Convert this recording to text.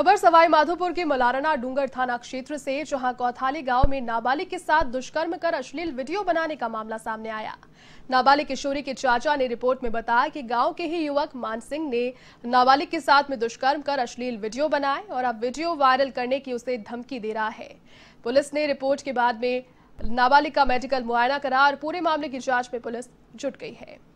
खबर सवाई माधोपुर के मलारना डूंगर थाना क्षेत्र से जहां कौथाली गांव में नाबालिग के साथ दुष्कर्म कर अश्लील वीडियो बनाने का मामला सामने आया नाबालिग किशोरी के चाचा ने रिपोर्ट में बताया कि गांव के ही युवक मान सिंह ने नाबालिग के साथ में दुष्कर्म कर अश्लील वीडियो बनाए और अब वीडियो वायरल करने की उसे धमकी दे रहा है पुलिस ने रिपोर्ट के बाद में नाबालिग का मेडिकल मुआयना करा और पूरे मामले की जाँच में पुलिस जुट गई है